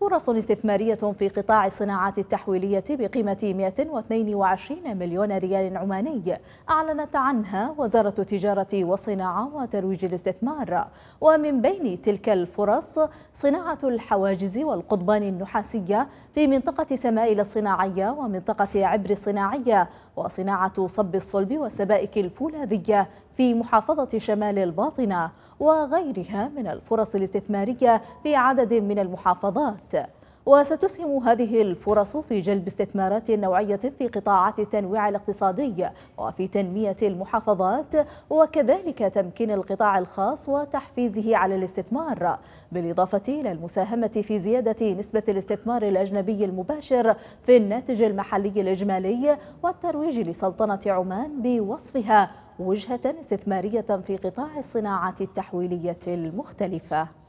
فرص استثمارية في قطاع الصناعات التحويلية بقيمة 122 مليون ريال عماني أعلنت عنها وزارة التجارة والصناعة وترويج الاستثمار ومن بين تلك الفرص صناعة الحواجز والقضبان النحاسية في منطقة سمائل الصناعية ومنطقة عبر الصناعية وصناعة صب الصلب والسبائك الفولاذية في محافظة شمال الباطنة وغيرها من الفرص الاستثمارية في عدد من المحافظات وستسهم هذه الفرص في جلب استثمارات نوعية في قطاعات التنويع الاقتصادي وفي تنمية المحافظات وكذلك تمكين القطاع الخاص وتحفيزه على الاستثمار بالإضافة إلى المساهمة في زيادة نسبة الاستثمار الأجنبي المباشر في الناتج المحلي الإجمالي والترويج لسلطنة عمان بوصفها وجهة استثمارية في قطاع الصناعات التحويلية المختلفة